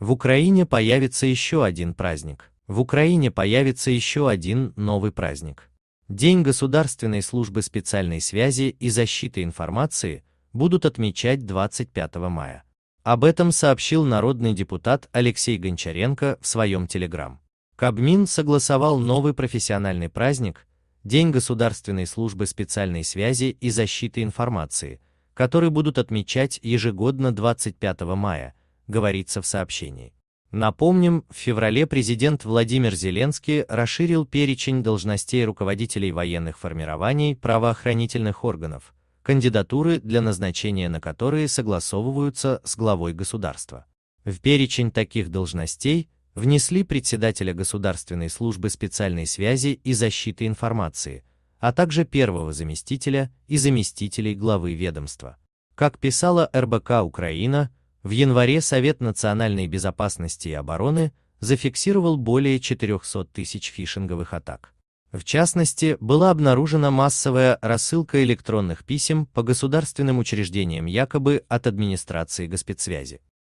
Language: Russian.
В Украине появится еще один праздник. В Украине появится еще один новый праздник. День Государственной службы специальной связи и защиты информации будут отмечать 25 мая. Об этом сообщил народный депутат Алексей Гончаренко в своем телеграм. Кабмин согласовал новый профессиональный праздник День Государственной службы специальной связи и защиты информации, который будут отмечать ежегодно 25 мая – говорится в сообщении. Напомним, в феврале президент Владимир Зеленский расширил перечень должностей руководителей военных формирований правоохранительных органов, кандидатуры для назначения на которые согласовываются с главой государства. В перечень таких должностей внесли председателя Государственной службы специальной связи и защиты информации, а также первого заместителя и заместителей главы ведомства. Как писала РБК Украина, в январе Совет национальной безопасности и обороны зафиксировал более 400 тысяч фишинговых атак. В частности, была обнаружена массовая рассылка электронных писем по государственным учреждениям якобы от администрации госпецсвязи.